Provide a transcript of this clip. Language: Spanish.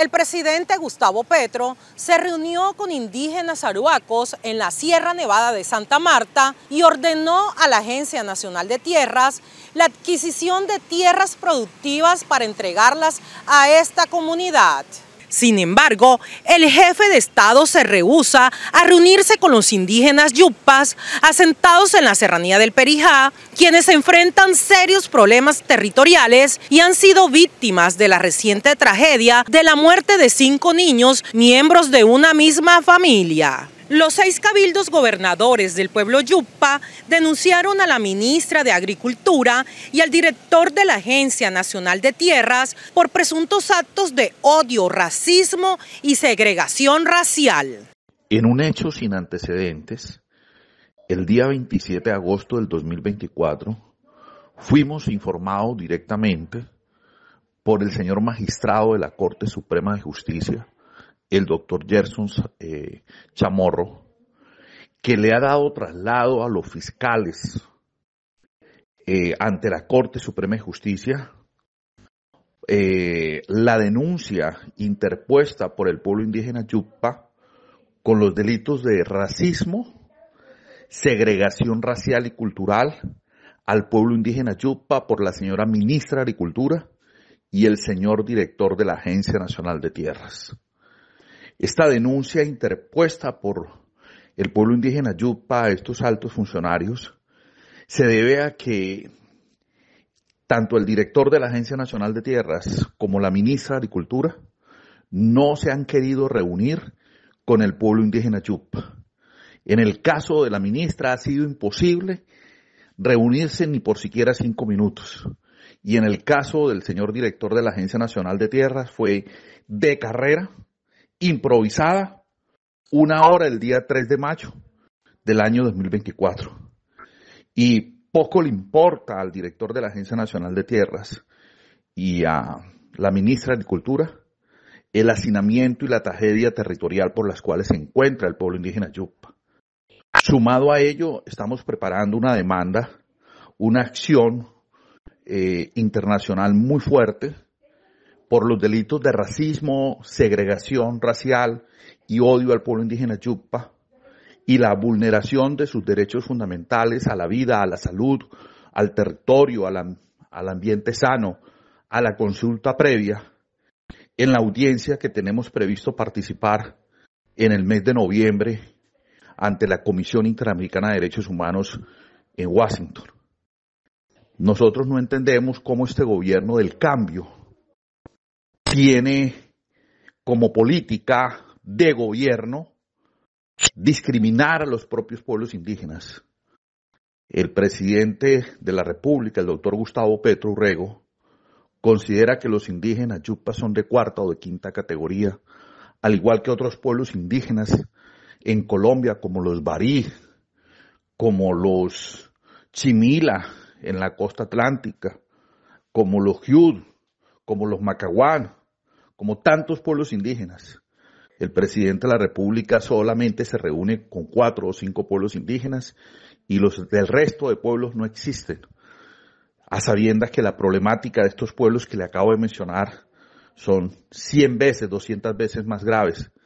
El presidente Gustavo Petro se reunió con indígenas aruacos en la Sierra Nevada de Santa Marta y ordenó a la Agencia Nacional de Tierras la adquisición de tierras productivas para entregarlas a esta comunidad. Sin embargo, el jefe de Estado se rehúsa a reunirse con los indígenas yupas asentados en la serranía del Perijá, quienes enfrentan serios problemas territoriales y han sido víctimas de la reciente tragedia de la muerte de cinco niños, miembros de una misma familia. Los seis cabildos gobernadores del pueblo Yupa denunciaron a la ministra de Agricultura y al director de la Agencia Nacional de Tierras por presuntos actos de odio, racismo y segregación racial. En un hecho sin antecedentes, el día 27 de agosto del 2024, fuimos informados directamente por el señor magistrado de la Corte Suprema de Justicia el doctor Gerson eh, Chamorro, que le ha dado traslado a los fiscales eh, ante la Corte Suprema de Justicia eh, la denuncia interpuesta por el pueblo indígena Yupa con los delitos de racismo, segregación racial y cultural al pueblo indígena Yupa por la señora ministra de Agricultura y el señor director de la Agencia Nacional de Tierras. Esta denuncia interpuesta por el pueblo indígena Yupa a estos altos funcionarios se debe a que tanto el director de la Agencia Nacional de Tierras como la ministra de Agricultura no se han querido reunir con el pueblo indígena Yupa. En el caso de la ministra ha sido imposible reunirse ni por siquiera cinco minutos. Y en el caso del señor director de la Agencia Nacional de Tierras fue de carrera improvisada, una hora el día 3 de mayo del año 2024. Y poco le importa al director de la Agencia Nacional de Tierras y a la ministra de Cultura el hacinamiento y la tragedia territorial por las cuales se encuentra el pueblo indígena Yupa. Sumado a ello, estamos preparando una demanda, una acción eh, internacional muy fuerte por los delitos de racismo, segregación racial y odio al pueblo indígena chupa y la vulneración de sus derechos fundamentales a la vida, a la salud, al territorio, al ambiente sano, a la consulta previa, en la audiencia que tenemos previsto participar en el mes de noviembre ante la Comisión Interamericana de Derechos Humanos en Washington. Nosotros no entendemos cómo este gobierno del cambio tiene como política de gobierno discriminar a los propios pueblos indígenas. El presidente de la República, el doctor Gustavo Petro Urrego, considera que los indígenas yupas son de cuarta o de quinta categoría, al igual que otros pueblos indígenas en Colombia, como los barí, como los chimila en la costa atlántica, como los yud, como los macahuán, como tantos pueblos indígenas. El presidente de la República solamente se reúne con cuatro o cinco pueblos indígenas y los del resto de pueblos no existen. A sabiendas que la problemática de estos pueblos que le acabo de mencionar son 100 veces, 200 veces más graves